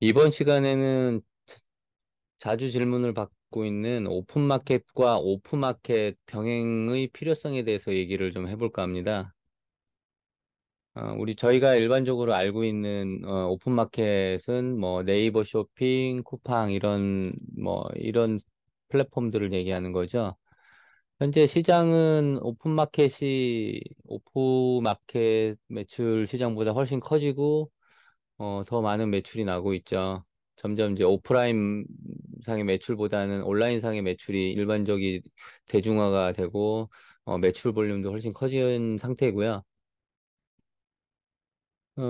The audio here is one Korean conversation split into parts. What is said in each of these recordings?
이번 시간에는 자- 주 질문을 받고 있는 오픈마켓과 오프마켓 병행의 필요성에 대해서 얘기를 좀 해볼까 합니다. 어, 우리 저희가 일반적으로 알고 있는 어, 오픈마켓은 뭐 네이버 쇼핑, 쿠팡 이런 뭐 이런 플랫폼들을 얘기하는 거죠. 현재 시장은 오픈마켓이 오프마켓 매출 시장보다 훨씬 커지고 어, 더 많은 매출이 나고 있죠. 점점 이제 오프라인 상의 매출보다는 온라인 상의 매출이 일반적인 대중화가 되고 어, 매출 볼륨도 훨씬 커진 상태고요. 어,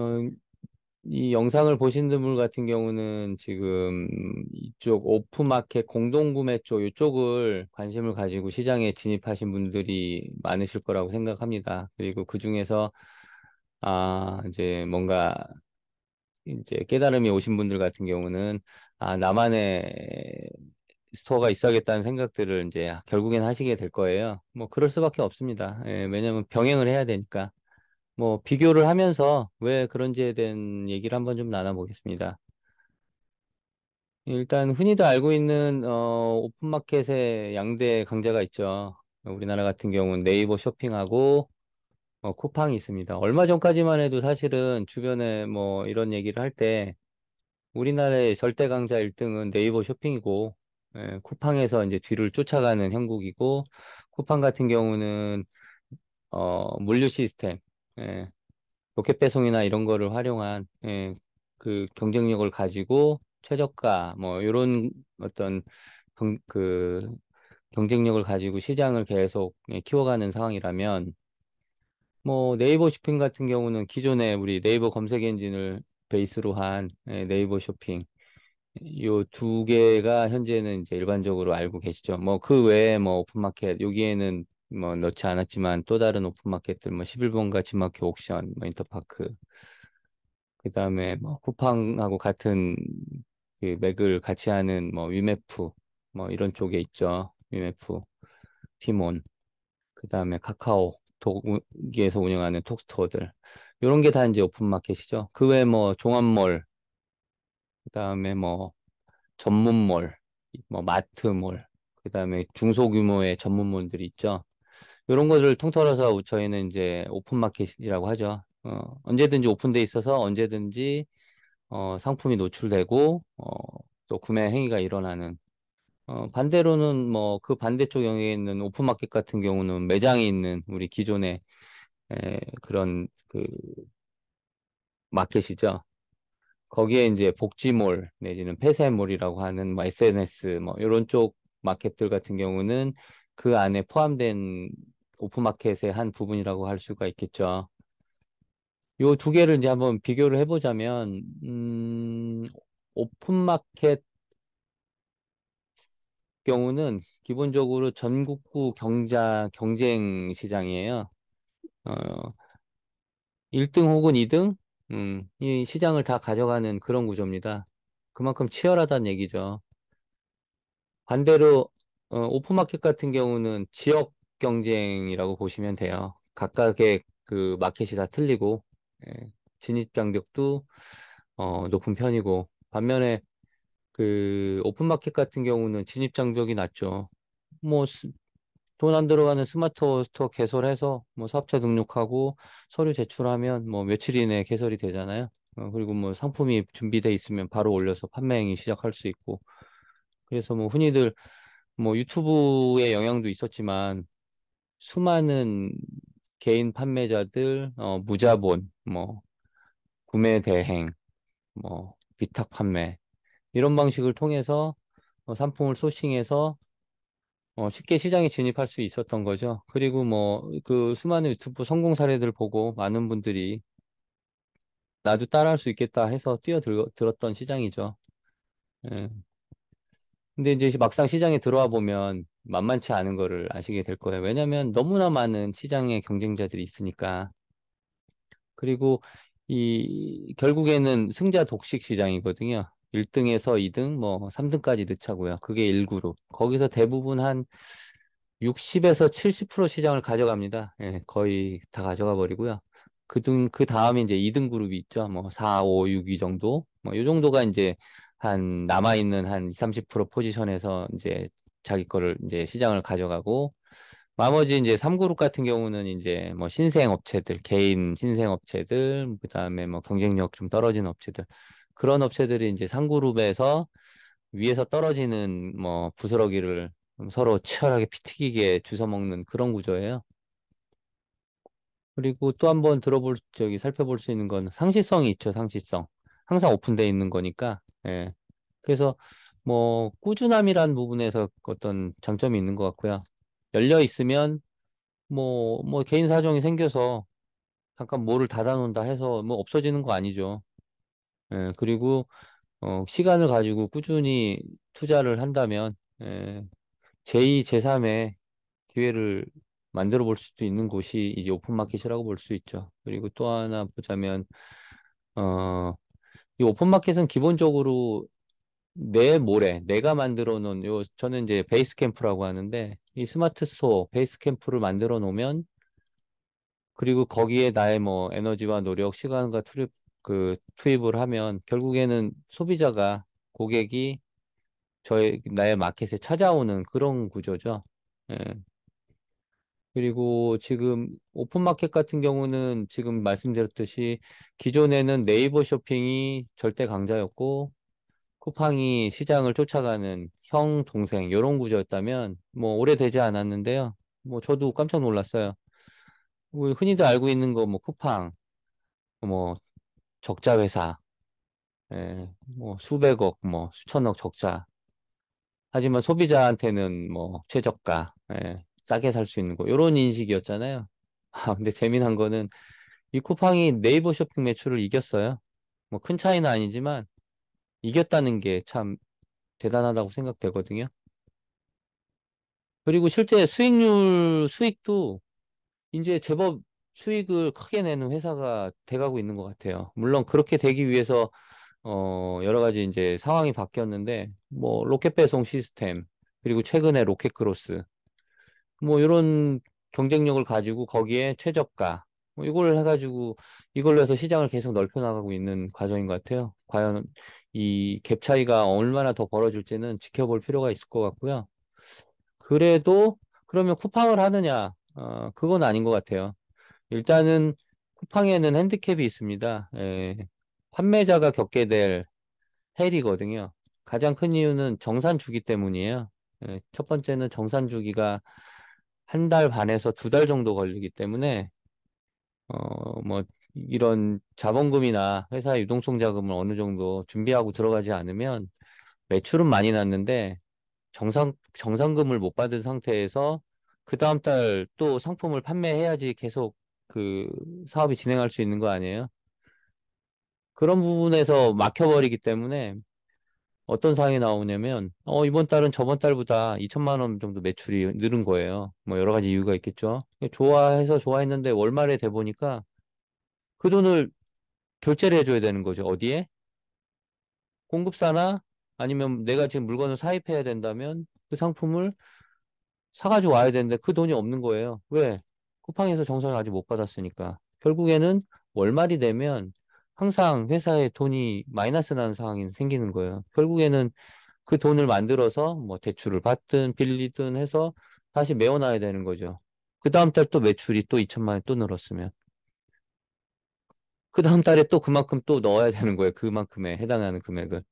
이 영상을 보신 분들 같은 경우는 지금 이쪽 오프마켓 공동구매 쪽 이쪽을 관심을 가지고 시장에 진입하신 분들이 많으실 거라고 생각합니다. 그리고 그 중에서 아 이제 뭔가 이제 깨달음이 오신 분들 같은 경우는 아 나만의 스토어가 있어야겠다는 생각들을 이제 결국엔 하시게 될 거예요. 뭐 그럴 수밖에 없습니다. 예, 왜냐하면 병행을 해야 되니까 뭐 비교를 하면서 왜 그런지에 대한 얘기를 한번 좀 나눠보겠습니다. 일단 흔히도 알고 있는 어, 오픈마켓의 양대 강자가 있죠. 우리나라 같은 경우는 네이버 쇼핑하고 어, 쿠팡이 있습니다. 얼마 전까지만 해도 사실은 주변에 뭐 이런 얘기를 할 때 우리나라의 절대 강자 1등은 네이버 쇼핑이고 예, 쿠팡에서 이제 뒤를 쫓아가는 형국이고 쿠팡 같은 경우는 어, 물류 시스템, 예, 로켓 배송이나 이런 거를 활용한 예, 그 경쟁력을 가지고 최저가 뭐 이런 어떤 경, 그 경쟁력을 가지고 시장을 계속 예, 키워가는 상황이라면 뭐 네이버 쇼핑 같은 경우는 기존에 우리 네이버 검색 엔진을 베이스로 한 예, 네이버 쇼핑 요 두 개가 현재는 이제 일반적으로 알고 계시죠. 뭐 그 외에 뭐 오픈마켓 여기에는 뭐 넣지 않았지만 또 다른 오픈마켓들 뭐 11번가 지마켓 옥션 뭐 인터파크 그다음에 뭐 쿠팡하고 같은 그 맥을 같이 하는 뭐 위메프 뭐 이런 쪽에 있죠. 위메프 티몬 그다음에 카카오 독일에서 운영하는 톡스토어들 이런 게 다 이제 오픈 마켓이죠. 그 외에 뭐 종합몰, 그다음에 뭐 전문몰, 뭐 마트몰, 그다음에 중소규모의 전문몰들이 있죠. 이런 것을 들 통틀어서 저희는 이제 오픈 마켓이라고 하죠. 어, 언제든지 오픈돼 있어서 언제든지 어, 상품이 노출되고 어, 또 구매 행위가 일어나는 어, 반대로는 뭐 그 반대쪽 영역에 있는 오픈마켓 같은 경우는 매장에 있는 우리 기존의 에, 그런 그 마켓이죠. 거기에 이제 복지몰 내지는 폐쇄몰이라고 하는 뭐 SNS 뭐 이런 쪽 마켓들 같은 경우는 그 안에 포함된 오픈마켓의 한 부분이라고 할 수가 있겠죠. 요 두 개를 이제 한번 비교를 해보자면, 음, 오픈마켓 경우는 기본적으로 전국구 경자 경쟁 시장이에요. 어, 1등 혹은 2등 음, 이 시장을 다 가져가는 그런 구조입니다. 그만큼 치열하다는 얘기죠. 반대로 어, 오픈마켓 같은 경우는 지역 경쟁이라고 보시면 돼요. 각각의 그 마켓이 다 틀리고 예, 진입 장벽도 어, 높은 편이고 반면에 그 오픈마켓 같은 경우는 진입 장벽이 낮죠. 뭐돈안 들어가는 스마트 스토어 개설해서 뭐 사업자 등록하고 서류 제출하면 뭐 며칠 이내에 개설이 되잖아요. 어, 그리고 뭐 상품이 준비돼 있으면 바로 올려서 판매 행위 시작할 수 있고 그래서 뭐 흔히들 뭐 유튜브의 영향도 있었지만 수많은 개인 판매자들 어, 무자본 뭐 구매 대행 뭐 위탁 판매 이런 방식을 통해서 어, 상품을 소싱해서 어, 쉽게 시장에 진입할 수 있었던 거죠. 그리고 뭐 그 수많은 유튜브 성공 사례들 보고 많은 분들이 나도 따라할 수 있겠다 해서 뛰어들었던 시장이죠. 예. 근데 이제 막상 시장에 들어와 보면 만만치 않은 거를 아시게 될 거예요. 왜냐하면 너무나 많은 시장의 경쟁자들이 있으니까. 그리고 이 결국에는 승자 독식 시장이거든요. 1등에서 2등, 뭐 3등까지 넣자고요. 그게 1그룹. 거기서 대부분 한 60에서 70% 시장을 가져갑니다. 예, 거의 다 가져가 버리고요. 그 등, 그 다음에 이제 2등 그룹이 있죠. 뭐 4, 5, 6, 위 정도. 뭐이 정도가 이제 한 남아있는 한 20, 30% 포지션에서 이제 자기 거를 이제 시장을 가져가고 나머지 이제 3그룹 같은 경우는 이제 뭐 신생 업체들, 개인 신생 업체들, 그다음에 뭐 경쟁력 좀 떨어진 업체들 그런 업체들이 이제 상그룹에서 위에서 떨어지는 뭐 부스러기를 서로 치열하게 피튀기게 주워 먹는 그런 구조예요. 그리고 또 한번 들어볼 저기 살펴볼 수 있는 건 상시성이 있죠. 상시성 항상 오픈돼 있는 거니까. 예. 그래서 뭐 꾸준함이란 부분에서 어떤 장점이 있는 것 같고요. 열려 있으면 뭐뭐 뭐 개인 사정이 생겨서 잠깐 뭐를 닫아놓는다 해서 뭐 없어지는 거 아니죠. 예, 그리고 어, 시간을 가지고 꾸준히 투자를 한다면 예, 제2, 제3의 기회를 만들어 볼 수도 있는 곳이 이제 오픈마켓이라고 볼 수 있죠. 그리고 또 하나 보자면 어, 이 오픈마켓은 기본적으로 내 모래 내가 만들어 놓은 요 저는 이제 베이스 캠프라고 하는데 이 스마트 스토어 베이스 캠프를 만들어 놓으면 그리고 거기에 나의 뭐 에너지와 노력, 시간과 투를 그 투입을 하면 결국에는 소비자가 고객이 저의 나의 마켓에 찾아오는 그런 구조죠. 예. 그리고 지금 오픈마켓 같은 경우는 지금 말씀드렸듯이 기존에는 네이버 쇼핑이 절대 강자였고 쿠팡이 시장을 쫓아가는 형, 동생 이런 구조였다면 뭐 오래되지 않았는데요. 뭐 저도 깜짝 놀랐어요. 뭐 흔히들 알고 있는 거 뭐 쿠팡, 뭐 적자 회사, 예, 뭐 수백억, 뭐 수천억 적자. 하지만 소비자한테는 뭐 최저가, 예, 싸게 살 수 있는 거 이런 인식이었잖아요. 아, 근데 재미난 거는 이 쿠팡이 네이버 쇼핑 매출을 이겼어요. 뭐 큰 차이는 아니지만 이겼다는 게 참 대단하다고 생각되거든요. 그리고 실제 수익률 수익도 이제 제법 수익을 크게 내는 회사가 돼가고 있는 것 같아요. 물론 그렇게 되기 위해서 어, 여러 가지 이제 상황이 바뀌었는데 뭐 로켓 배송 시스템 그리고 최근에 로켓 크로스 뭐 이런 경쟁력을 가지고 거기에 최저가 뭐 이걸 해가지고 이걸로 해서 시장을 계속 넓혀 나가고 있는 과정인 것 같아요. 과연 이 갭 차이가 얼마나 더 벌어질지는 지켜볼 필요가 있을 것 같고요. 그래도 그러면 쿠팡을 하느냐? 어, 그건 아닌 것 같아요. 일단은 쿠팡에는 핸드캡이 있습니다. 예, 판매자가 겪게 될 헬이거든요. 가장 큰 이유는 정산 주기 때문이에요. 예, 첫 번째는 정산 주기가 한 달 반에서 두 달 정도 걸리기 때문에 어, 뭐 이런 자본금이나 회사 유동성 자금을 어느 정도 준비하고 들어가지 않으면 매출은 많이 났는데 정상 정상금을 못 받은 상태에서 그 다음 달 또 상품을 판매해야지 계속 그 사업이 진행할 수 있는 거 아니에요? 그런 부분에서 막혀버리기 때문에 어떤 상황이 나오냐면 어 이번 달은 저번 달보다 2천만 원 정도 매출이 늘은 거예요. 뭐 여러 가지 이유가 있겠죠. 좋아해서 좋아했는데 월말에 돼 보니까 그 돈을 결제를 해줘야 되는 거죠. 어디에? 공급사나 아니면 내가 지금 물건을 사입해야 된다면 그 상품을 사가지고 와야 되는데 그 돈이 없는 거예요. 왜? 쿠팡에서 정산을 아직 못 받았으니까 결국에는 월말이 되면 항상 회사에 돈이 마이너스 나는 상황이 생기는 거예요. 결국에는 그 돈을 만들어서 뭐 대출을 받든 빌리든 해서 다시 메워놔야 되는 거죠. 그 다음 달 또 매출이 또 2천만 원또 늘었으면. 그 다음 달에 또 그만큼 또 넣어야 되는 거예요. 그만큼에 해당하는 금액을.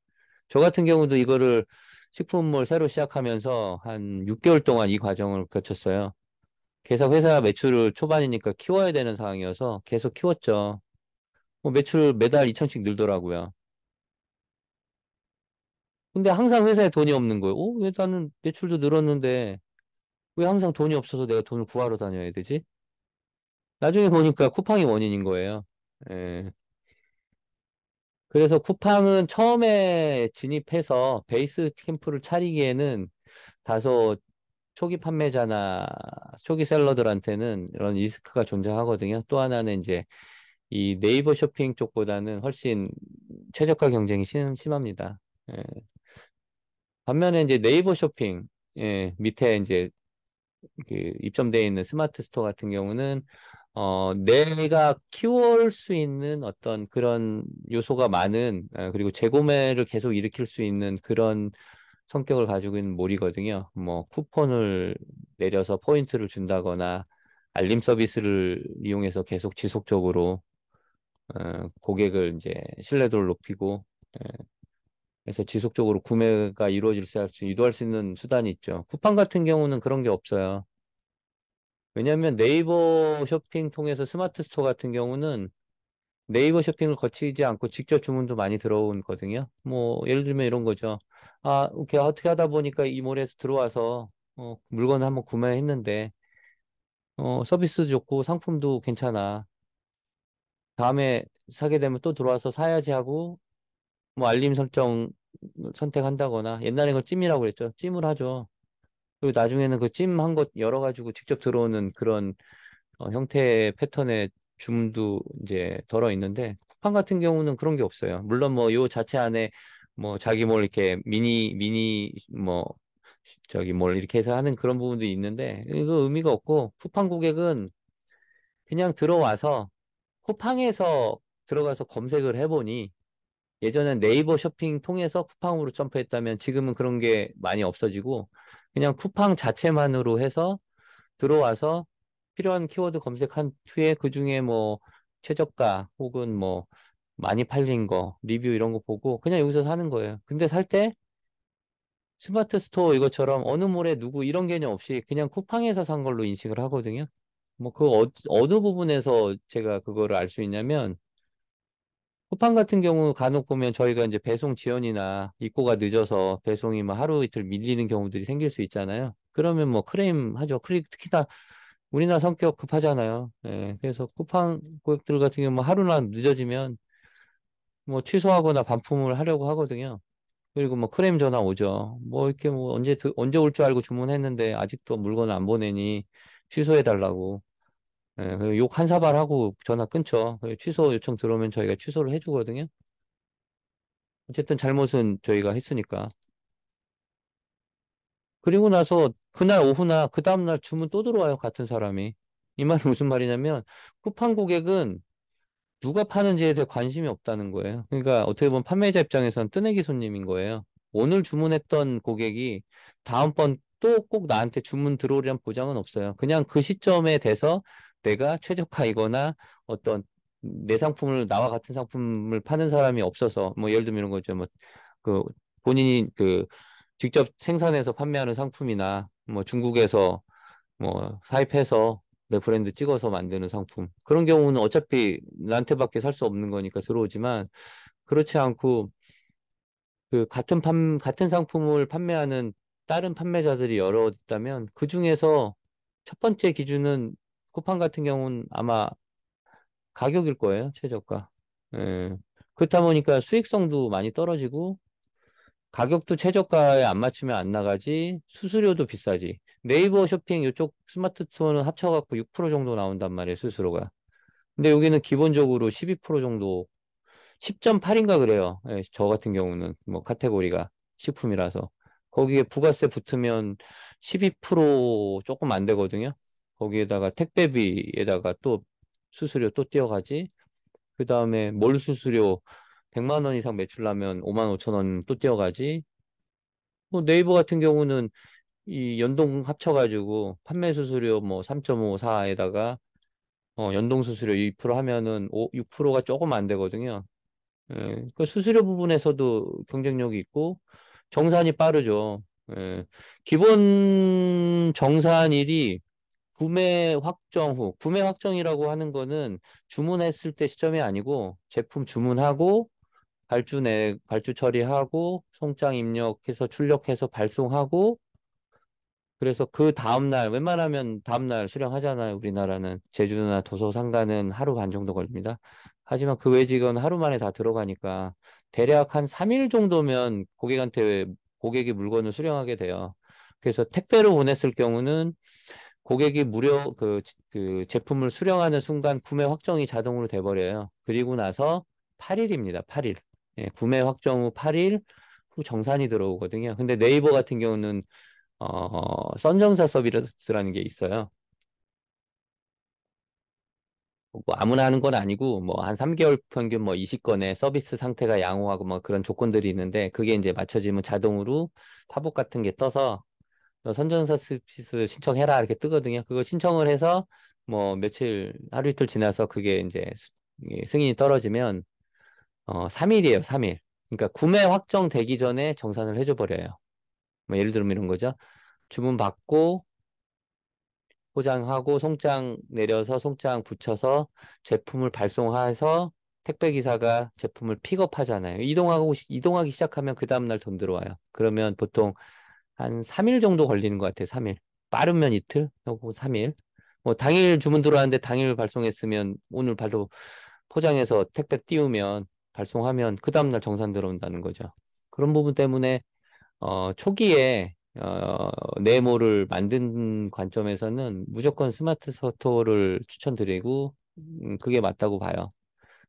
저 같은 경우도 이거를 식품몰 새로 시작하면서 한 6개월 동안 이 과정을 거쳤어요. 계속 회사 매출을 초반이니까 키워야 되는 상황이어서 계속 키웠죠. 뭐 매출 매달 2천씩 늘더라고요. 근데 항상 회사에 돈이 없는 거예요. 어, 왜 나는 매출도 늘었는데 왜 항상 돈이 없어서 내가 돈을 구하러 다녀야 되지? 나중에 보니까 쿠팡이 원인인 거예요. 예. 그래서 쿠팡은 처음에 진입해서 베이스 캠프를 차리기에는 다소 초기 판매자나 초기 셀러들한테는 이런 리스크가 존재하거든요. 또 하나는 이제 이 네이버 쇼핑 쪽보다는 훨씬 최저가 경쟁이 심, 심합니다. 예. 반면에 이제 네이버 쇼핑 예, 밑에 이제 그 입점되어 있는 스마트 스토어 같은 경우는 어, 내가 키울 수 있는 어떤 그런 요소가 많은 어, 그리고 재구매를 계속 일으킬 수 있는 그런 성격을 가지고 있는 몰이거든요. 뭐 쿠폰을 내려서 포인트를 준다거나 알림 서비스를 이용해서 계속 지속적으로 어, 고객을 이제 신뢰도를 높이고 그래서 예, 지속적으로 구매가 이루어질 수 유도할 수 있는 수단이 있죠. 쿠팡 같은 경우는 그런 게 없어요. 왜냐하면 네이버 쇼핑 통해서 스마트 스토어 같은 경우는 네이버 쇼핑을 거치지 않고 직접 주문도 많이 들어오거든요뭐 예를 들면 이런 거죠. 아, 이렇게 어떻게 하다 보니까 이 몰에서 들어와서 어, 물건을 한번 구매했는데 어, 서비스 좋고 상품도 괜찮아. 다음에 사게 되면 또 들어와서 사야지 하고 뭐 알림 설정 선택한다거나 옛날엔그 찜이라고 그랬죠. 찜을 하죠. 그리고 나중에는 그 찜한 곳 열어가지고 직접 들어오는 그런 어, 형태의 패턴의 줌도 이제 들어 있는데 쿠팡 같은 경우는 그런 게 없어요. 물론 뭐 요 자체 안에 뭐 자기 뭘 이렇게 미니 미니 뭐 저기 뭘 이렇게 해서 하는 그런 부분도 있는데 이거 의미가 없고 쿠팡 고객은 그냥 들어와서 쿠팡에서 들어가서 검색을 해보니 예전엔 네이버 쇼핑 통해서 쿠팡으로 점프했다면 지금은 그런 게 많이 없어지고 그냥 쿠팡 자체만으로 해서 들어와서 필요한 키워드 검색한 후에 그 중에 뭐 최저가 혹은 뭐 많이 팔린 거, 리뷰 이런 거 보고 그냥 여기서 사는 거예요. 근데 살 때 스마트 스토어 이것처럼 어느 몰에 누구 이런 개념 없이 그냥 쿠팡에서 산 걸로 인식을 하거든요. 뭐그 어, 어느 부분에서 제가 그거를 알 수 있냐면 쿠팡 같은 경우 간혹 보면 저희가 이제 배송 지연이나 입고가 늦어서 배송이 뭐 하루 이틀 밀리는 경우들이 생길 수 있잖아요. 그러면 뭐 크레임 하죠. 크레임 특히나 우리나라 성격 급하잖아요. 예, 그래서 쿠팡 고객들 같은 경우 뭐 하루나 늦어지면 뭐 취소하거나 반품을 하려고 하거든요. 그리고 뭐 크레임 전화 오죠. 뭐 이렇게 뭐 언제 언제 올 줄 알고 주문했는데 아직도 물건 안 보내니 취소해 달라고. 예, 욕한 사발 하고 전화 끊죠. 취소 요청 들어오면 저희가 취소를 해주거든요. 어쨌든 잘못은 저희가 했으니까. 그리고 나서 그날 오후나 그 다음날 주문 또 들어와요. 같은 사람이. 이 말이 무슨 말이냐면 쿠팡 고객은 누가 파는지에 대해 관심이 없다는 거예요. 그러니까 어떻게 보면 판매자 입장에선 뜨내기 손님인 거예요. 오늘 주문했던 고객이 다음번 또 꼭 나한테 주문 들어오리란 보장은 없어요. 그냥 그 시점에 돼서 내가 최적화이거나 어떤 내 상품을 나와 같은 상품을 파는 사람이 없어서 뭐 예를 들면 이런 거죠. 뭐그 본인이 그 직접 생산해서 판매하는 상품이나 뭐 중국에서 뭐 사입해서 내 브랜드 찍어서 만드는 상품. 그런 경우는 어차피 나한테밖에 살 수 없는 거니까 들어오지만 그렇지 않고 그 같은 판 같은 상품을 판매하는 다른 판매자들이 여러 있다면 그 중에서 첫 번째 기준은 쿠팡 같은 경우는 아마 가격일 거예요 최저가. 예. 그렇다 보니까 수익성도 많이 떨어지고 가격도 최저가에 안 맞추면 안 나가지 수수료도 비싸지 네이버 쇼핑 이쪽 스마트폰은 합쳐갖고 6% 정도 나온단 말이에요 수수료가 근데 여기는 기본적으로 12% 정도 10.8인가 그래요 예, 저 같은 경우는 뭐 카테고리가 식품이라서 거기에 부가세 붙으면 12% 조금 안 되거든요 거기에다가 택배비에다가 또 수수료 또 띄어가지 그 다음에 뭘 수수료 100만 원 이상 매출 하면 5만 5천 원 또 뛰어가지. 뭐 네이버 같은 경우는 이 연동 합쳐가지고 판매 수수료 뭐 3.5, 4에다가 어, 연동 수수료 2% 하면은 5, 6%가 조금 안 되거든요. 예, 그 수수료 부분에서도 경쟁력이 있고 정산이 빠르죠. 예, 기본 정산일이 구매 확정 후 구매 확정이라고 하는 거는 주문했을 때 시점이 아니고 제품 주문하고 발주 내 발주 처리하고 송장 입력해서 출력해서 발송하고 그래서 그 다음날 웬만하면 다음날 수령하잖아요 우리나라는 제주나 도 도서상가는 하루 반 정도 걸립니다 하지만 그 외직은 하루 만에 다 들어가니까 대략 한 3일 정도면 고객한테 고객이 물건을 수령하게 돼요 그래서 택배로 보냈을 경우는 고객이 무료 그, 그 제품을 수령하는 순간 구매 확정이 자동으로 돼버려요 그리고 나서 8일입니다 8일 예, 구매 확정 후 8일 후 정산이 들어오거든요. 근데 네이버 같은 경우는 어, 선정사 서비스라는 게 있어요. 뭐 아무나 하는 건 아니고 뭐 한 3개월 평균 뭐 20건의 서비스 상태가 양호하고 뭐 그런 조건들이 있는데 그게 이제 맞춰지면 자동으로 팝업 같은 게 떠서 선정사 서비스 신청해라 이렇게 뜨거든요. 그거 신청을 해서 뭐 며칠 하루 이틀 지나서 그게 이제 예, 승인이 떨어지면 어, 3일이에요, 3일. 음. 그러니까 구매 확정되기 전에 정산을 해줘버려요. 뭐 예를 들면 이런 거죠. 주문 받고 포장하고 송장 내려서 송장 붙여서 제품을 발송해서 택배 기사가 제품을 픽업하잖아요. 이동하고 이동하기 시작하면 그 다음 날 돈 들어와요. 그러면 보통 한 3일 정도 걸리는 것 같아요. 3일. 빠르면 이틀, 하고 3일. 뭐 당일 주문 들어왔는데 당일 발송했으면 오늘 바로 포장해서 택배 띄우면 발송하면 그 다음날 정산 들어온다는 거죠. 그런 부분 때문에 어, 초기에 어, 네모를 만든 관점에서는 무조건 스마트 서토를 추천드리고 음, 그게 맞다고 봐요.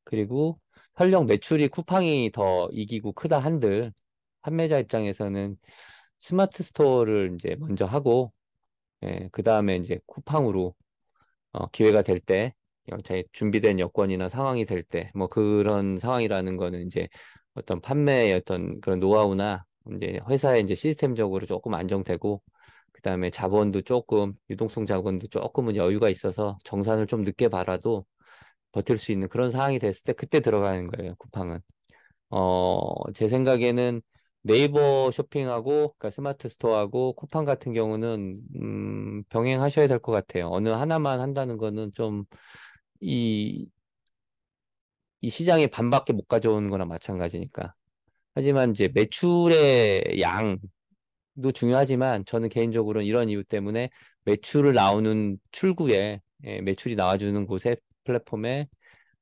그리고 설령 매출이 쿠팡이 더 이기고 크다 한들 판매자 입장에서는 스마트 스토어를 이제 먼저 하고 예, 그 다음에 이제 쿠팡으로 어, 기회가 될때 어, 제 준비된 여건이나 상황이 될 때 뭐 그런 상황이라는 거는 이제 어떤 판매의 어떤 그런 노하우나 이제 회사의 이제 시스템적으로 조금 안정되고 그다음에 자본도 조금 유동성 자본도 조금은 여유가 있어서 정산을 좀 늦게 봐아도 버틸 수 있는 그런 상황이 됐을 때 그때 들어가는 거예요 쿠팡은 어 제 생각에는 네이버 쇼핑하고 그러니까 스마트 스토어하고 쿠팡 같은 경우는 음, 병행하셔야 될 것 같아요 어느 하나만 한다는 거는 좀 이, 이 시장의 반밖에 못 가져오는 거나 마찬가지니까. 하지만 이제 매출의 양도 중요하지만 저는 개인적으로 이런 이유 때문에 매출을 나오는 출구에 예, 매출이 나와주는 곳에 플랫폼에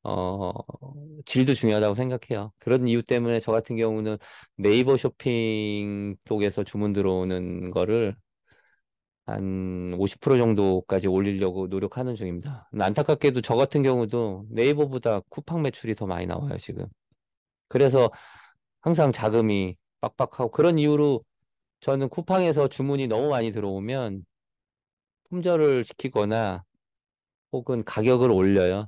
어, 질도 중요하다고 생각해요. 그런 이유 때문에 저 같은 경우는 네이버 쇼핑 쪽에서 주문 들어오는 거를 한50% 정도까지 올리려고 노력하는 중입니다. 안타깝게도 저 같은 경우도 네이버보다 쿠팡 매출이 더 많이 나와요, 지금. 그래서 항상 자금이 빡빡하고 그런 이유로 저는 쿠팡에서 주문이 너무 많이 들어오면 품절을 시키거나 혹은 가격을 올려요.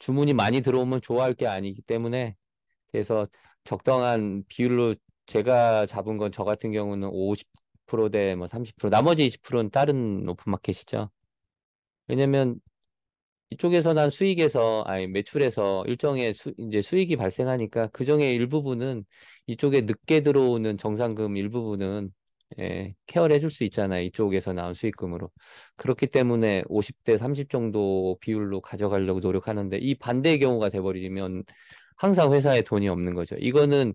주문이 많이 들어오면 좋아할 게 아니기 때문에 그래서 적당한 비율로 제가 잡은 건 저 같은 경우는 50, 20%대뭐 30%, 나머지 20%는 다른 오픈마켓이죠. 왜냐면 이쪽에서 난 수익에서 아니 매출에서 일정의 수, 이제 수익이 발생하니까 그 중에 일부분은 이쪽에 늦게 들어오는 정상금 일부분은 예, 케어를 해줄 수 있잖아요. 이쪽에서 나온 수익금으로. 그렇기 때문에 50대 30 정도 비율로 가져가려고 노력하는데 이 반대의 경우가 돼버리면 항상 회사에 돈이 없는 거죠. 이거는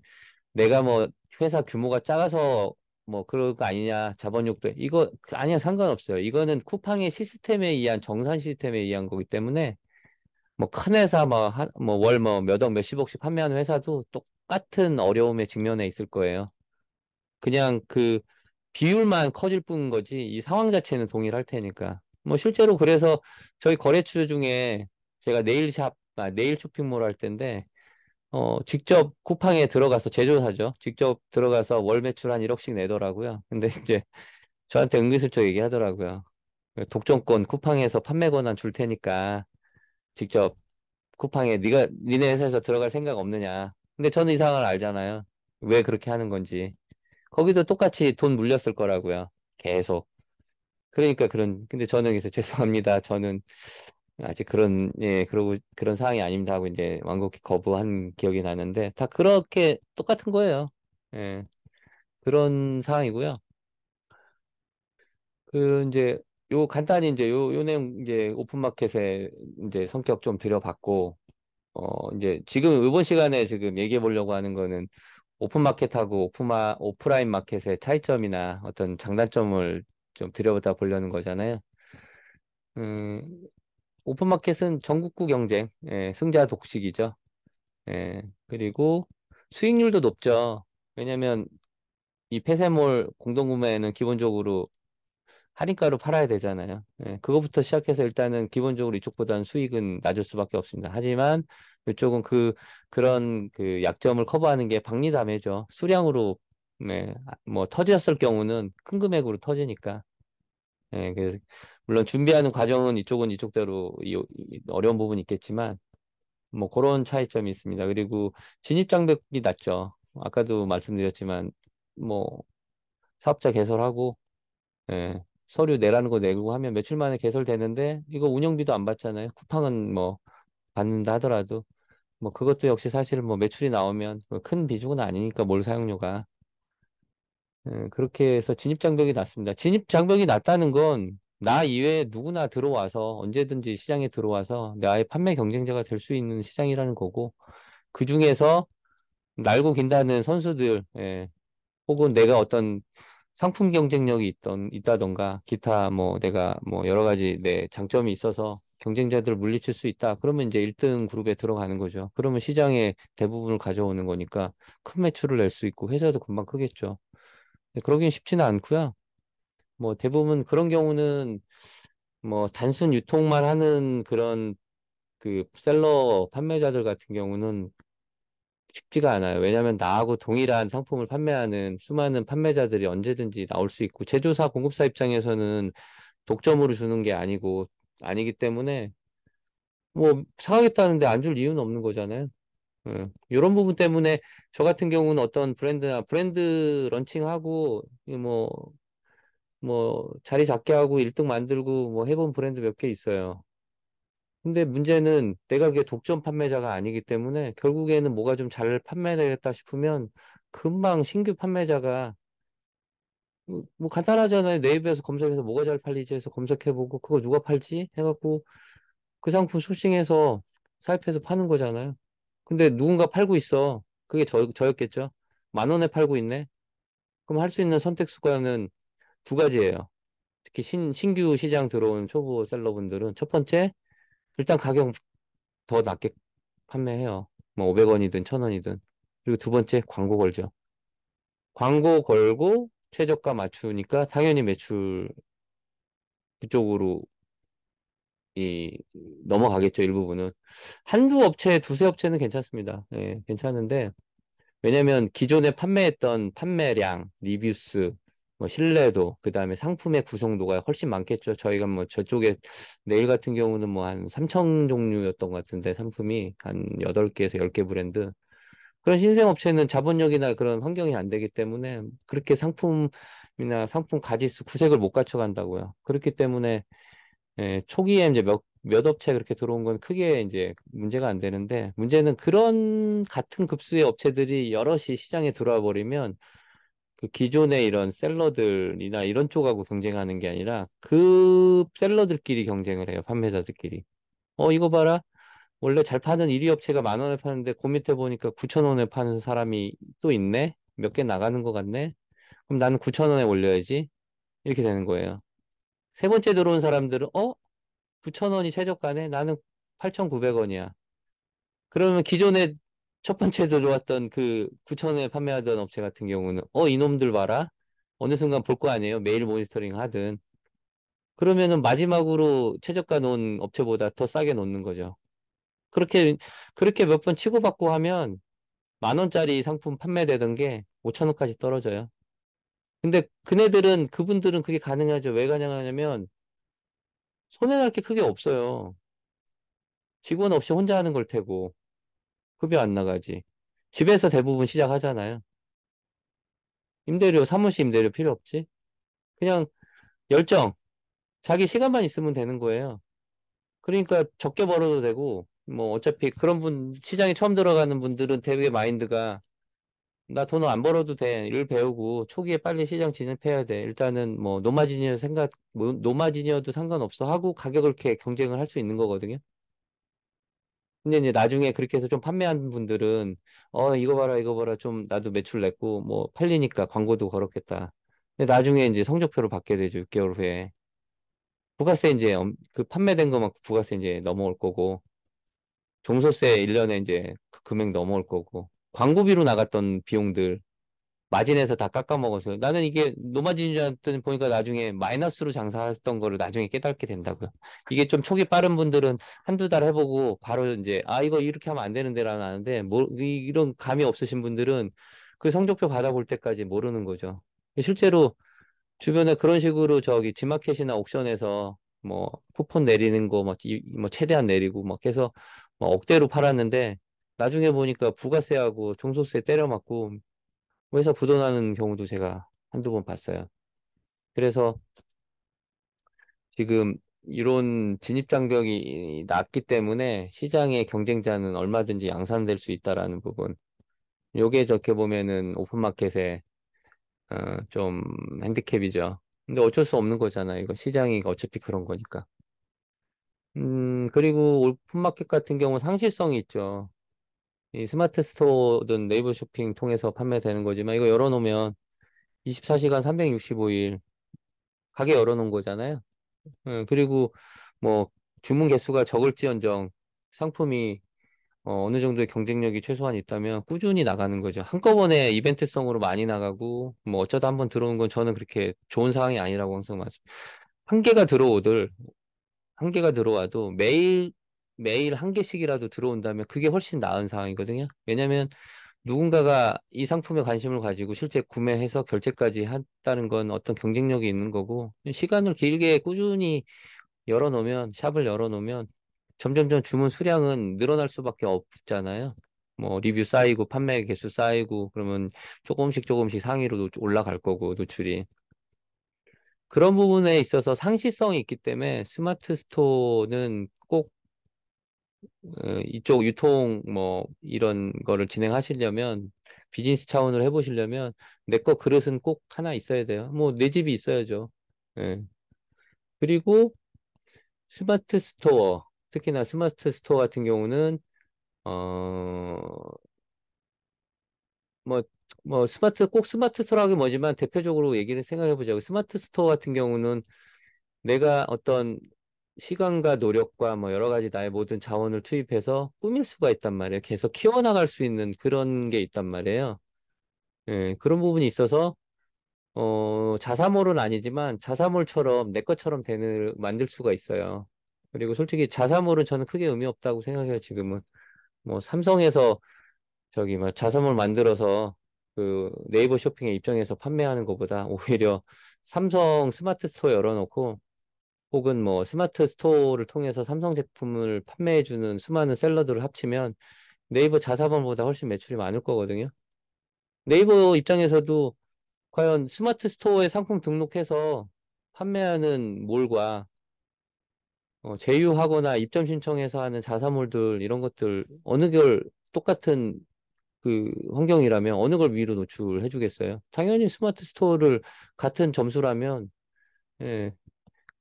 내가 뭐 회사 규모가 작아서 뭐 그럴 거 아니냐 자본욕도 이거 아니야 상관없어요 이거는 쿠팡의 시스템에 의한 정산 시스템에 의한 거기 때문에 뭐 큰 회사 뭐월 뭐 한뭐뭐 몇 억 몇십억씩 판매하는 회사도 똑같은 어려움에 직면해 있을 거예요 그냥 그 비율만 커질 뿐 거지 이 상황 자체는 동일할 테니까 뭐 실제로 그래서 저희 거래처 중에 제가 네일샵 아, 네일 쇼핑몰 할 텐데 어, 직접 네. 쿠팡에 들어가서 제조사죠. 직접 들어가서 월 매출 한 1억씩 내더라고요. 근데 이제 저한테 은근슬쩍 얘기하더라고요. 독점권 쿠팡에서 판매 권한 줄 테니까 직접 쿠팡에 네가 니네 회사에서 들어갈 생각 없느냐. 근데 저는 이 상황을 알잖아요. 왜 그렇게 하는 건지. 거기도 똑같이 돈 물렸을 거라고요. 계속. 그러니까 그런 근데 저는 여기서 죄송합니다. 저는 아직 그런 예 그러고 그런 상황이 아닙니다 하고 이제 완곡히 거부한 기억이 나는데 다 그렇게 똑같은 거예요. 예 그런 상황이고요. 그 이제 요 간단히 이제 요 요 내용 이제 오픈마켓에 이제 성격 좀 들여봤고 어 이제 지금 이번 시간에 지금 얘기해 보려고 하는 거는 오픈마켓하고 오프마 오프라인 마켓의 차이점이나 어떤 장단점을 좀 들여다 보려는 거잖아요. 음, 오픈마켓은 전국구 경쟁, 예, 승자 독식이죠. 예, 그리고 수익률도 높죠. 왜냐면 이 폐쇄몰 공동구매는 기본적으로 할인가로 팔아야 되잖아요. 예, 그거부터 시작해서 일단은 기본적으로 이쪽보다는 수익은 낮을 수밖에 없습니다. 하지만 이쪽은 그 그런 그 약점을 커버하는 게 박리담회죠. 수량으로 네, 아, 뭐 터졌을 경우는 큰 금액으로 터지니까 예, 그래서 물론 준비하는 과정은 이쪽은 이쪽대로 이, 이 어려운 부분이 있겠지만 뭐 그런 차이점이 있습니다. 그리고 진입 장벽이 낮죠. 아까도 말씀드렸지만 뭐 사업자 개설하고 예, 서류 내라는 거 내고 하면 며칠 만에 개설되는데 이거 운영비도 안 받잖아요. 쿠팡은 뭐 받는다 하더라도 뭐 그것도 역시 사실 은뭐 매출이 나오면 큰 비중은 아니니까 뭘 사용료가 예, 그렇게 해서 진입장벽이 낮습니다. 진입장벽이 낮다는 건나 네. 이외에 누구나 들어와서 언제든지 시장에 들어와서 나의 판매 경쟁자가 될 수 있는 시장이라는 거고 그 중에서 날고 긴다는 선수들 예, 혹은 내가 어떤 상품 경쟁력이 있던 있다던가 기타 뭐 내가 뭐 여러 가지 내 장점이 있어서 경쟁자들을 물리칠 수 있다. 그러면 이제 1등 그룹에 들어가는 거죠. 그러면 시장의 대부분을 가져오는 거니까 큰 매출을 낼 수 있고 회사도 금방 크겠죠. 네, 그러긴 쉽지는 않고요. 뭐 대부분 그런 경우는 뭐 단순 유통만 하는 그런 그 셀러 판매자들 같은 경우는 쉽지가 않아요. 왜냐하면 나하고 동일한 상품을 판매하는 수많은 판매자들이 언제든지 나올 수 있고 제조사 공급사 입장에서는 독점으로 주는 게 아니고 아니기 때문에 뭐사겠다는데안 줄 이유는 없는 거잖아요. 음, 예. 이런 부분 때문에 저 같은 경우는 어떤 브랜드나 브랜드 런칭하고 뭐뭐 뭐 자리 잡게 하고 1등 만들고 뭐 해본 브랜드 몇 개 있어요. 근데 문제는 내가 그게 독점 판매자가 아니기 때문에 결국에는 뭐가 좀 잘 판매되겠다 싶으면 금방 신규 판매자가 뭐, 뭐 간단하잖아요. 네이버에서 검색해서 뭐가 잘 팔리지 해서 검색해보고 그거 누가 팔지 해갖고 그 상품 소싱해서 사이트에서 파는 거잖아요. 근데 누군가 팔고 있어. 그게 저, 저였겠죠. 만 원에 팔고 있네. 그럼 할 수 있는 선택 수가는 두 가지예요. 특히 신, 신규 시장 들어온 초보 셀러분들은 첫 번째, 일단 가격 더 낮게 판매해요. 뭐 500원이든 1000원이든. 그리고 두 번째, 광고 걸죠. 광고 걸고 최저가 맞추니까 당연히 매출 그쪽으로 이 넘어가겠죠 일부분은 한두 업체 두세 업체는 괜찮습니다 예, 괜찮은데 왜냐면 기존에 판매했던 판매량 리뷰스 뭐 신뢰도 그 다음에 상품의 구성도가 훨씬 많겠죠 저희가 뭐 저쪽에 내일 같은 경우는 뭐 한 3천 종류였던 것 같은데 상품이 한 8개에서 10개 브랜드 그런 신생 업체는 자본력이나 그런 환경이 안 되기 때문에 그렇게 상품이나 상품 가지수 구색을 못 갖춰 간다고요 그렇기 때문에 예, 초기에 이제 몇, 몇 업체 그렇게 들어온 건 크게 이제 문제가 안 되는데 문제는 그런 같은 급수의 업체들이 여럿이 시장에 들어와 버리면 그 기존의 이런 셀러들이나 이런 쪽하고 경쟁하는 게 아니라 그 셀러들끼리 경쟁을 해요. 판매자들끼리. 어, 이거 봐라. 원래 잘 파는 1위 업체가 만 원에 파는데 그 밑에 보니까 9천 원에 파는 사람이 또 있네. 몇 개 나가는 것 같네. 그럼 나는 9천 원에 올려야지. 이렇게 되는 거예요. 세 번째 들어온 사람들은 어? 9,000원이 최저가네? 나는 8,900원이야. 그러면 기존에 첫 번째 들어왔던 그 9,000원에 판매하던 업체 같은 경우는 어 이놈들 봐라. 어느 순간 볼 거 아니에요. 매일 모니터링 하든. 그러면은 마지막으로 최저가 놓은 업체보다 더 싸게 놓는 거죠. 그렇게 그렇게 몇 번 치고받고 하면 만 원짜리 상품 판매되던 게 5천 원까지 떨어져요. 근데 그네들은 그분들은 그게 가능하죠. 왜 가능하냐면 손해날 게 크게 없어요. 직원 없이 혼자 하는 걸 테고 급여 안 나가지. 집에서 대부분 시작하잖아요. 임대료, 사무실 임대료 필요 없지. 그냥 열정, 자기 시간만 있으면 되는 거예요. 그러니까 적게 벌어도 되고 뭐 어차피 그런 분 시장에 처음 들어가는 분들은 대개 마인드가 나돈을안 벌어도 돼를 배우고 초기에 빨리 시장 진입해야 돼. 일단은 뭐 노마진이어 생각 뭐 노마진이어도 상관없어 하고 가격을 이렇게 경쟁을 할 수 있는 거거든요. 근데 이제 나중에 그렇게 해서 좀 판매한 분들은 어 이거 봐라 이거 봐라 좀 나도 매출 냈고 뭐 팔리니까 광고도 걸었겠다. 근데 나중에 이제 성적표를 받게 되죠 6개월 후에 부가세 이제 그 판매된 거만 부가세 이제 넘어올 거고 종소세 1년에 이제 그 금액 넘어올 거고 광고비로 나갔던 비용들 마진에서 다 깎아먹어서 나는 이게 노마진인 줄 알았더니 보니까 나중에 마이너스로 장사했던 거를 나중에 깨닫게 된다고요. 이게 좀 초기 빠른 분들은 한두 달 해보고 바로 이제 아 이거 이렇게 하면 안 되는데라는 아는데 뭐 이런 감이 없으신 분들은 그 성적표 받아볼 때까지 모르는 거죠. 실제로 주변에 그런 식으로 저기 지마켓이나 옥션에서 뭐 쿠폰 내리는 거뭐 뭐 최대한 내리고 막 해서 뭐 억대로 팔았는데 나중에 보니까 부가세하고 종소세 때려 맞고 회사 부도나는 경우도 제가 한두 번 봤어요. 그래서 지금 이런 진입 장벽이 낮기 때문에 시장의 경쟁자는 얼마든지 양산될 수 있다라는 부분. 요게 적게 보면은 오픈마켓에 어, 좀 핸디캡이죠. 근데 어쩔 수 없는 거잖아요. 이거 시장이 어차피 그런 거니까. 음, 그리고 오픈마켓 같은 경우 상시성이 있죠. 이 스마트 스토어든 네이버 쇼핑 통해서 판매되는 거지만 이거 열어놓으면 24시간 365일 가게 열어놓은 거잖아요. 예, 그리고 뭐 주문 개수가 적을지언정 상품이 어, 느 정도의 경쟁력이 최소한 있다면 꾸준히 나가는 거죠. 한꺼번에 이벤트성으로 많이 나가고 뭐 어쩌다 한번 들어오는 건 저는 그렇게 좋은 상황이 아니라고 항상 말씀. 한 개가 들어오들 한 개가 들어와도 매일 매일 한 개씩이라도 들어온다면 그게 훨씬 나은 상황이거든요. 왜냐하면 누군가가 이 상품에 관심을 가지고 실제 구매해서 결제까지 한다는 건 어떤 경쟁력이 있는 거고 시간을 길게 꾸준히 열어놓으면 샵을 열어놓으면 점점점 주문 수량은 늘어날 수밖에 없잖아요. 뭐 리뷰 쌓이고 판매 개수 쌓이고 그러면 조금씩 조금씩 상위로 올라갈 거고 노출이 그런 부분에 있어서 상시성이 있기 때문에 스마트 스토어는 꼭 어, 이쪽 유통 뭐 이런 거를 진행하시려면 비즈니스 차원으로 해보시려면 내 거 그릇은 꼭 하나 있어야 돼요. 뭐 내 집이 있어야죠. 예. 그리고 스마트 스토어 특히나 스마트 스토어 같은 경우는 어 뭐 뭐 스마트 꼭 스마트 스토어라고 뭐지만 대표적으로 얘기를 생각해 보자고 스마트 스토어 같은 경우는 내가 어떤 시간과 노력과 뭐 여러 가지 나의 모든 자원을 투입해서 꾸밀 수가 있단 말이에요. 계속 키워나갈 수 있는 그런 게 있단 말이에요. 예, 그런 부분이 있어서 어, 자사몰은 아니지만 자사몰처럼 내 것처럼 되는 만들 수가 있어요. 그리고 솔직히 자사몰은 저는 크게 의미 없다고 생각해요. 지금은 뭐 삼성에서 저기 막 뭐 자사몰 만들어서 그 네이버 쇼핑에 입장해서 판매하는 것보다 오히려 삼성 스마트 스토어 열어놓고 혹은 뭐 스마트 스토어를 통해서 삼성 제품을 판매해 주는 수많은 셀러들을 합치면 네이버 자사번보다 훨씬 매출이 많을 거거든요. 네이버 입장에서도 과연 스마트 스토어에 상품 등록해서 판매하는 몰과 어, 제휴하거나 입점 신청해서 하는 자사몰들 이런 것들 어느 결 똑같은 그 환경이라면 어느 걸 위로 노출해 주겠어요? 당연히 스마트 스토어를 같은 점수라면 예,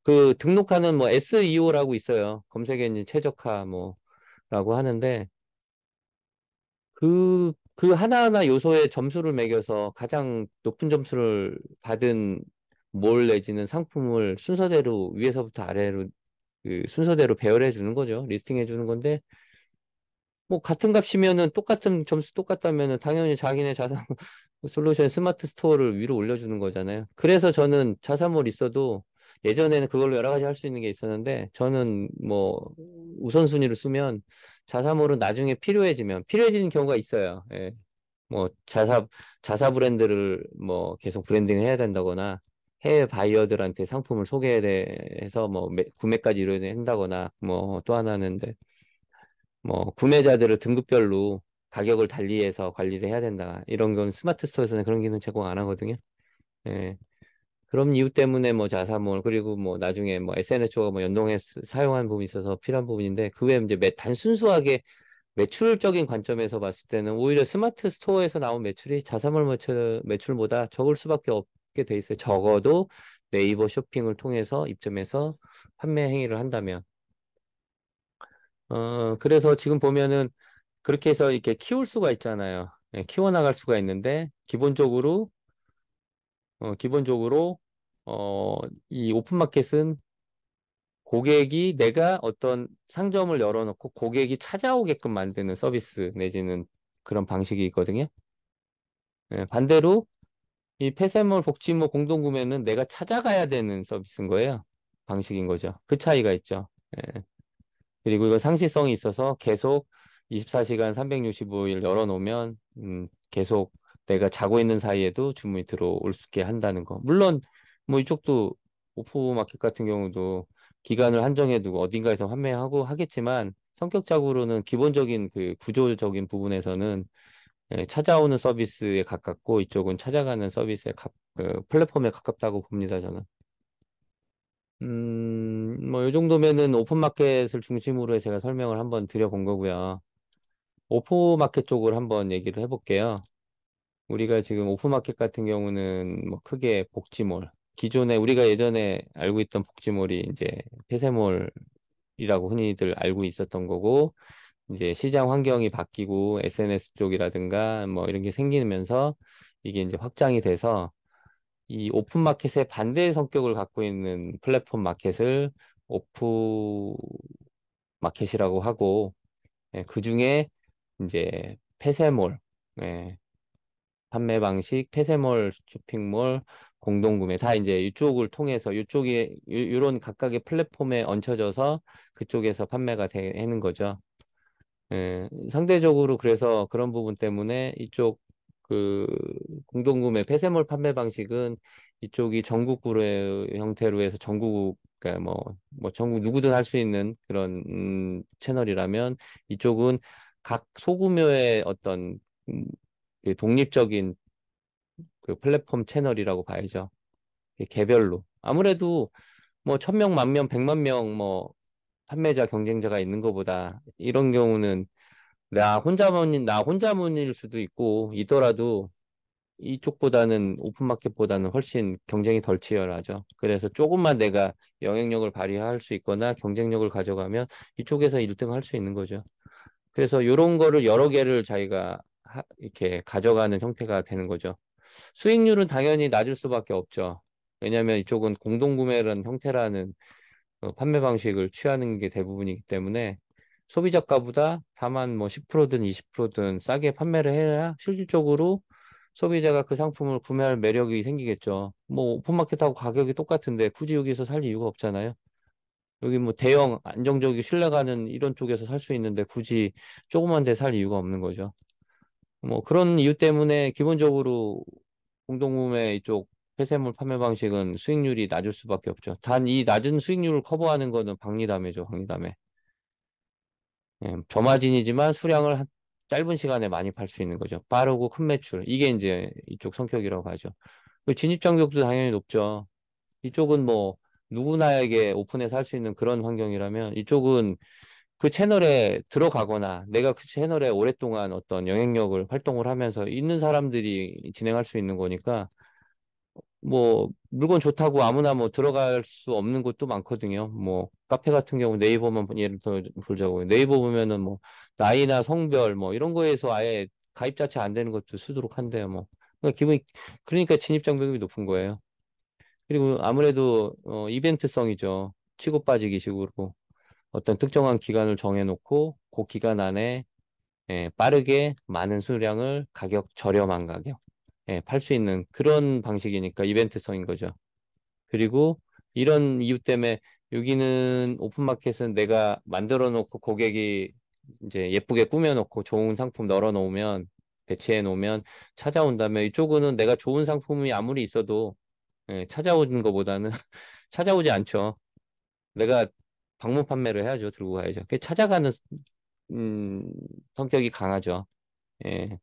그 등록하는 뭐 SEO라고 있어요. 검색 엔진 최적화 뭐라고 하는데 그, 그 하나하나 요소에 점수를 매겨서 가장 높은 점수를 받은 뭘 내지는 상품을 순서대로 위에서부터 아래로 그 순서대로 배열해 주는 거죠. 리스팅해 주는 건데 뭐 같은 값이면은 똑같은 점수 똑같다면은 당연히 자기네 자산 솔루션 스마트 스토어를 위로 올려주는 거잖아요. 그래서 저는 자산물 있어도 예전에는 그걸로 여러 가지 할 수 있는 게 있었는데 저는 뭐 우선순위로 쓰면 자사모은 나중에 필요해지면 필요해지는 경우가 있어요. 예. 뭐 자사 자사 브랜드를 뭐 계속 브랜딩을 해야 된다거나 해외 바이어들한테 상품을 소개해서 뭐 매, 구매까지 이뤄낸다거나 뭐 또 하나는 뭐 구매자들을 등급별로 가격을 달리해서 관리를 해야 된다 이런 건 스마트 스토어에서는 그런 기능 제공 안 하거든요. 예. 그럼 이유 때문에 뭐 자사몰 그리고 뭐 나중에 뭐 s n h 로뭐 연동해 사용한 부분이 있어서 필요한 부분인데 그 외에 이제 단 순수하게 매출적인 관점에서 봤을 때는 오히려 스마트 스토어에서 나온 매출이 자사몰 매출, 매출보다 적을 수밖에 없게 돼 있어요. 적어도 네이버 쇼핑을 통해서 입점해서 판매 행위를 한다면. 어, 그래서 지금 보면은 그렇게 해서 이렇게 키울 수가 있잖아요. 예, 키워나갈 수가 있는데, 기본적으로, 어, 기본적으로 어, 이 오픈마켓은 고객이 내가 어떤 상점을 열어놓고 고객이 찾아오게끔 만드는 서비스 내지는 그런 방식이거든요. 있 예, 네, 반대로 이 폐쇄물 복지물 공동구매는 내가 찾아가야 되는 서비스인 거예요. 방식인 거죠. 그 차이가 있죠. 네. 그리고 이거 상시성이 있어서 계속 24시간 365일 열어놓으면 음, 계속 내가 자고 있는 사이에도 주문이 들어올 수 있게 한다는 거. 물론 뭐 이쪽도 오프 마켓 같은 경우도 기간을 한정해 두고 어딘가에서 환매하고 하겠지만 성격적으로는 기본적인 그 구조적인 부분에서는 예, 찾아오는 서비스에 가깝고 이쪽은 찾아가는 서비스에 가, 그 플랫폼에 가깝다고 봅니다 저는. 음, 뭐이 정도면은 오픈마켓을 중심으로 제가 설명을 한번 드려본 거고요. 오프마켓 쪽을 한번 얘기를 해볼게요. 우리가 지금 오픈마켓 같은 경우는 뭐 크게 복지몰, 기존에 우리가 예전에 알고 있던 복지몰이 이제 폐쇄몰이라고 흔히들 알고 있었던 거고 이제 시장 환경이 바뀌고 SNS 쪽이라든가 뭐 이런 게 생기면서 이게 이제 확장이 돼서 이 오픈 마켓의 반대의 성격을 갖고 있는 플랫폼 마켓을 오프 마켓이라고 하고 예, 그 중에 이제 폐쇄몰 예, 판매 방식, 폐쇄몰, 쇼핑몰, 공동구매 다 이제 이쪽을 통해서 이쪽에 이런 각각의 플랫폼에 얹혀져서 그쪽에서 판매가 되는 거죠. 예, 상대적으로 그래서 그런 부분 때문에 이쪽 그 공동구매 폐쇄물 판매 방식은 이쪽이 전국구로 의 형태로 해서 전국 그러니까 뭐, 뭐 전국 누구든 할 수 있는 그런 음, 채널이라면 이쪽은 각 소규모의 어떤 음, 그 독립적인 그 플랫폼 채널이라고 봐야죠. 개별로. 아무래도 뭐 천 명, 만 명, 백만 명뭐 판매자 경쟁자가 있는 것보다 이런 경우는 나 혼자만인 나 혼자만일 수도 있고 있더라도 이쪽보다는 오픈마켓보다는 훨씬 경쟁이 덜 치열하죠. 그래서 조금만 내가 영향력을 발휘할 수 있거나 경쟁력을 가져가면 이쪽에서 1등 할 수 있는 거죠. 그래서 이런 거를 여러 개를 자기가 이렇게 가져가는 형태가 되는 거죠. 수익률은 당연히 낮을 수밖에 없죠. 왜냐하면 이쪽은 공동구매라는 형태라는 어, 판매 방식을 취하는 게 대부분이기 때문에 소비자가보다 다만 뭐 10%든 20%든 싸게 판매를 해야 실질적으로 소비자가 그 상품을 구매할 매력이 생기겠죠. 뭐 오픈마켓하고 가격이 똑같은데 굳이 여기서 살 이유가 없잖아요. 여기 뭐 대형 안정적이고 신뢰가는 이런 쪽에서 살 수 있는데 굳이 조그만 데 살 이유가 없는 거죠. 뭐 그런 이유 때문에 기본적으로 공동구매 이쪽 폐쇄물 판매 방식은 수익률이 낮을 수밖에 없죠. 단 이 낮은 수익률을 커버하는 거는 박리담회죠, 박리담회. 예, 저마진이지만 수량을 한, 짧은 시간에 많이 팔 수 있는 거죠. 빠르고 큰 매출. 이게 이제 이쪽 성격이라고 하죠. 그 진입 장벽도 당연히 높죠. 이쪽은 뭐 누구나에게 오픈해서 할 수 있는 그런 환경이라면 이쪽은 그 채널에 들어가거나 내가 그 채널에 오랫동안 어떤 영향력을 활동을 하면서 있는 사람들이 진행할 수 있는 거니까 뭐 물건 좋다고 아무나 뭐 들어갈 수 없는 곳도 많거든요. 뭐 카페 같은 경우 네이버만 예를 들어 보자고 네이버 보면은 뭐 나이나 성별 뭐 이런 거에서 아예 가입 자체 안 되는 것도 수두룩한데요. 뭐 그러니까 기분이 그러니까 진입 장벽이 높은 거예요. 그리고 아무래도 어, 이벤트성이죠. 치고 빠지기식으로 어떤 특정한 기간을 정해놓고 그 기간 안에 예, 빠르게 많은 수량을 가격 저렴한 가격 예, 팔 수 있는 그런 방식이니까 이벤트성인 거죠. 그리고 이런 이유 때문에 여기는 오픈마켓은 내가 만들어 놓고 고객이 이제 예쁘게 꾸며 놓고 좋은 상품 널어 놓으면 배치해 놓으면 찾아온다면 이쪽은 내가 좋은 상품이 아무리 있어도 예, 찾아오는 것보다는 찾아오지 않죠. 내가 방문 판매를 해야죠. 들고 가야죠. 찾아가는 음, 성격이 강하죠. 예.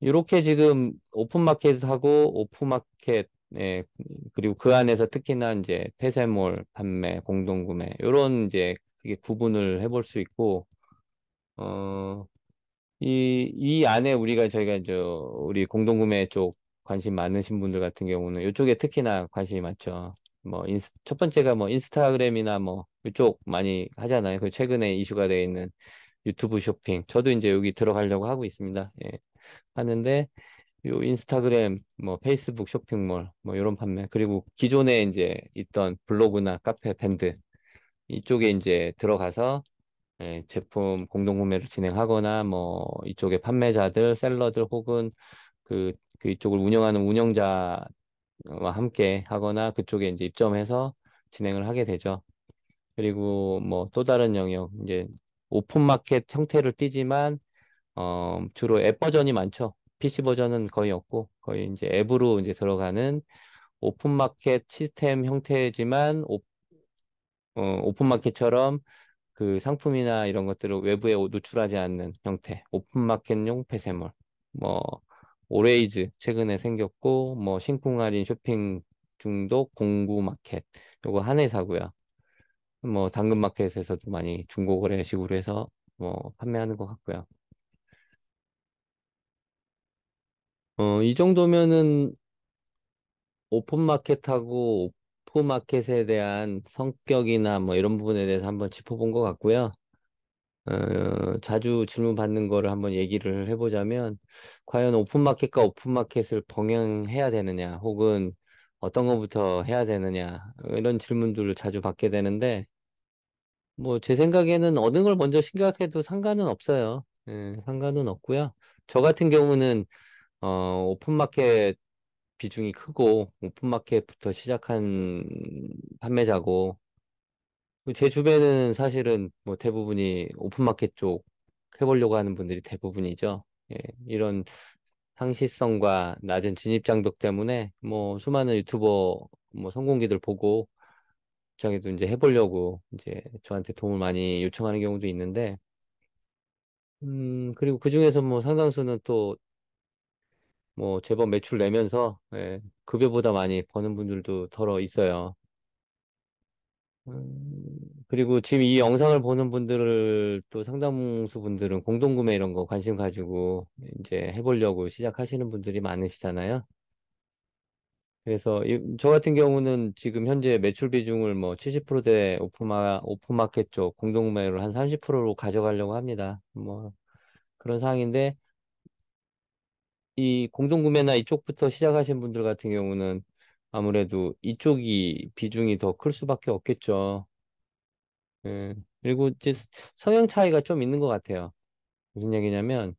이렇게 지금 오픈마켓하고 오픈마켓 예, 그리고 그 안에서 특히나 이제 폐쇄몰 판매, 공동구매 이런 이제 그게 구분을 해볼 수 있고 어, 이, 이 안에 우리가 저희가 저 우리 공동구매 쪽 관심 많으신 분들 같은 경우는 이쪽에 특히나 관심이 많죠. 뭐첫 번째가 뭐 인스타그램이나 뭐 이쪽 많이 하잖아요. 그 최근에 이슈가 되어 있는 유튜브 쇼핑. 저도 이제 여기 들어가려고 하고 있습니다. 예. 하는데 요 인스타그램, 뭐 페이스북 쇼핑몰, 뭐 이런 판매 그리고 기존에 이제 있던 블로그나 카페, 밴드 이쪽에 이제 들어가서 예, 제품 공동 구매를 진행하거나 뭐 이쪽에 판매자들, 셀러들 혹은 그, 그 이쪽을 운영하는 운영자와 함께 하거나 그쪽에 이제 입점해서 진행을 하게 되죠. 그리고 뭐 또 다른 영역 이제 오픈마켓 형태를 띠지만 어, 주로 앱 버전이 많죠. PC 버전은 거의 없고 거의 이제 앱으로 이제 들어가는 오픈마켓 시스템 형태지만 오, 어, 오픈마켓처럼 그 상품이나 이런 것들을 외부에 노출하지 않는 형태 오픈마켓용 폐쇄물 뭐 오레이즈 최근에 생겼고 뭐 신쿵 할인 쇼핑 중독 공구 마켓 요거 한해사고요 뭐 당근마켓에서도 많이 중고 거래식으로 해서 뭐 판매하는 것 같고요. 어, 이 정도면은 오픈마켓하고 오프마켓에 대한 성격이나 뭐 이런 부분에 대해서 한번 짚어본 것 같고요. 어, 자주 질문 받는 거를 한번 얘기를 해보자면, 과연 오픈마켓과 오픈마켓을 병행해야 되느냐, 혹은 어떤 것부터 해야 되느냐, 어, 이런 질문들을 자주 받게 되는데, 뭐제 생각에는 어느 걸 먼저 생각해도 상관은 없어요. 예, 상관은 없고요. 저 같은 경우는 어, 오픈마켓 비중이 크고 오픈마켓부터 시작한 판매자고 제 주변은 사실은 뭐 대부분이 오픈마켓 쪽 해보려고 하는 분들이 대부분이죠. 예, 이런 상시성과 낮은 진입장벽 때문에 뭐 수많은 유튜버 뭐 성공기들 보고 저기도 이제 해보려고 이제 저한테 도움을 많이 요청하는 경우도 있는데, 음, 그리고 그 중에서 뭐 상당수는 또 뭐 제법 매출 내면서 예, 급여보다 많이 버는 분들도 더러 있어요. 음, 그리고 지금 이 영상을 보는 분들을 또 상당수 분들은 공동구매 이런 거 관심 가지고 이제 해보려고 시작하시는 분들이 많으시잖아요. 그래서 이, 저 같은 경우는 지금 현재 매출 비중을 뭐 70%대 오픈마, 오픈마켓 쪽 공동구매를 한 30%로 가져가려고 합니다. 뭐 그런 상황인데 이 공동구매나 이쪽부터 시작하신 분들 같은 경우는 아무래도 이쪽이 비중이 더 클 수밖에 없겠죠. 예. 그리고 이제 성향 차이가 좀 있는 것 같아요. 무슨 얘기냐면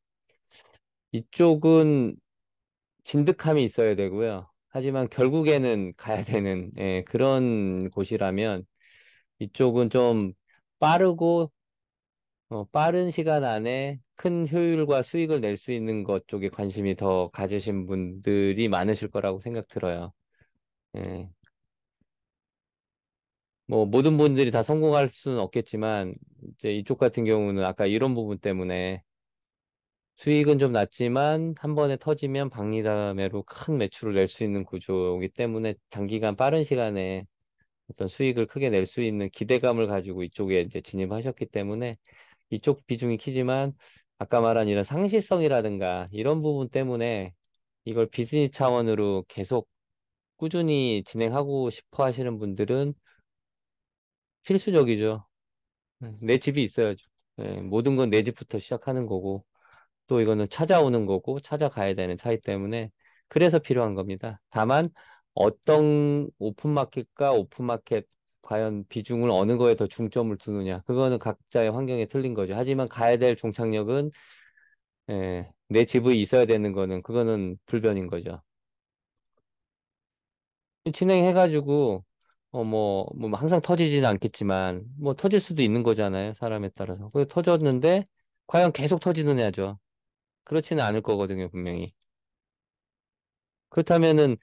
이쪽은 진득함이 있어야 되고요. 하지만 결국에는 가야 되는 예, 그런 곳이라면 이쪽은 좀 빠르고 어, 빠른 시간 안에 큰 효율과 수익을 낼 수 있는 것 쪽에 관심이 더 가지신 분들이 많으실 거라고 생각 들어요. 예. 뭐 모든 분들이 다 성공할 수는 없겠지만 이제 이쪽 같은 경우는 아까 이런 부분 때문에 수익은 좀 낮지만 한 번에 터지면 박리다매로큰 매출을 낼 수 있는 구조이기 때문에 단기간 빠른 시간에 어떤 수익을 크게 낼 수 있는 기대감을 가지고 이쪽에 이제 진입하셨기 때문에 이쪽 비중이 크지만 아까 말한 이런 상시성이라든가 이런 부분 때문에 이걸 비즈니스 차원으로 계속 꾸준히 진행하고 싶어 하시는 분들은 필수적이죠. 네, 내 집이 있어야죠. 네, 모든 건 내 집부터 시작하는 거고 또 이거는 찾아오는 거고 찾아가야 되는 차이 때문에 그래서 필요한 겁니다. 다만 어떤 오픈마켓과 오픈마켓 과연 비중을 어느 거에 더 중점을 두느냐 그거는 각자의 환경에 틀린 거죠. 하지만 가야 될 종착역은 예, 내 집에 있어야 되는 거는 그거는 불변인 거죠. 진행해가지고 어, 뭐, 뭐, 항상 터지지는 않겠지만, 뭐, 터질 수도 있는 거잖아요. 사람에 따라서. 그 터졌는데, 과연 계속 터지느냐죠. 그렇지는 않을 거거든요, 분명히. 그렇다면은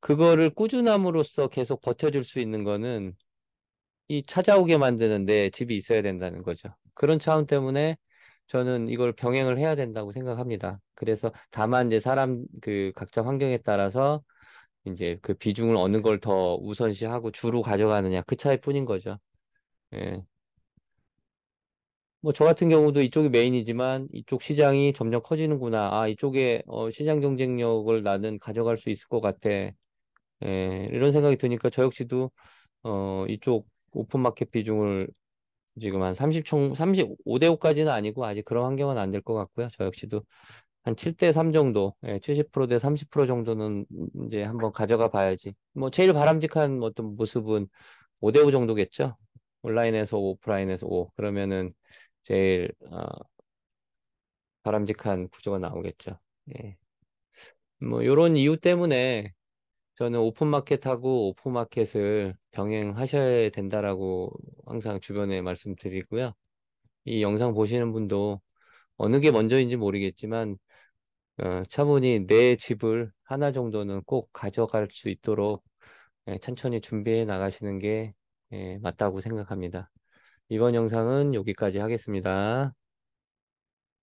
그거를 꾸준함으로써 계속 버텨줄 수 있는 거는 이 찾아오게 만드는 내 집이 있어야 된다는 거죠. 그런 차원 때문에 저는 이걸 병행을 해야 된다고 생각합니다. 그래서 다만 이제 사람 그 각자 환경에 따라서 이제 그 비중을 어느 걸 더 우선시하고 주로 가져가느냐 그 차이뿐인 거죠. 예. 뭐저 같은 경우도 이쪽이 메인이지만 이쪽 시장이 점점 커지는구나. 아, 이쪽에 어, 시장 경쟁력을 나는 가져갈 수 있을 것 같아. 예, 이런 생각이 드니까 저 역시도 어, 이쪽 오픈 마켓 비중을 지금 한 30총 35대 5까지는 아니고 아직 그런 환경은 안 될 것 같고요. 저 역시도 한 7대 3 정도, 예, 70%대 30% 정도는 이제 한번 가져가 봐야지. 뭐 제일 바람직한 어떤 모습은 5대 5 정도겠죠. 온라인에서 5, 오프라인에서 5. 그러면은 제일 어, 바람직한 구조가 나오겠죠. 예. 뭐 이런 이유 때문에 저는 오픈마켓하고 오픈마켓을 병행하셔야 된다라고 항상 주변에 말씀드리고요. 이 영상 보시는 분도 어느 게 먼저인지 모르겠지만 어, 차분히 내 집을 하나 정도는 꼭 가져갈 수 있도록 예, 천천히 준비해 나가시는 게 예, 맞다고 생각합니다. 이번 영상은 여기까지 하겠습니다.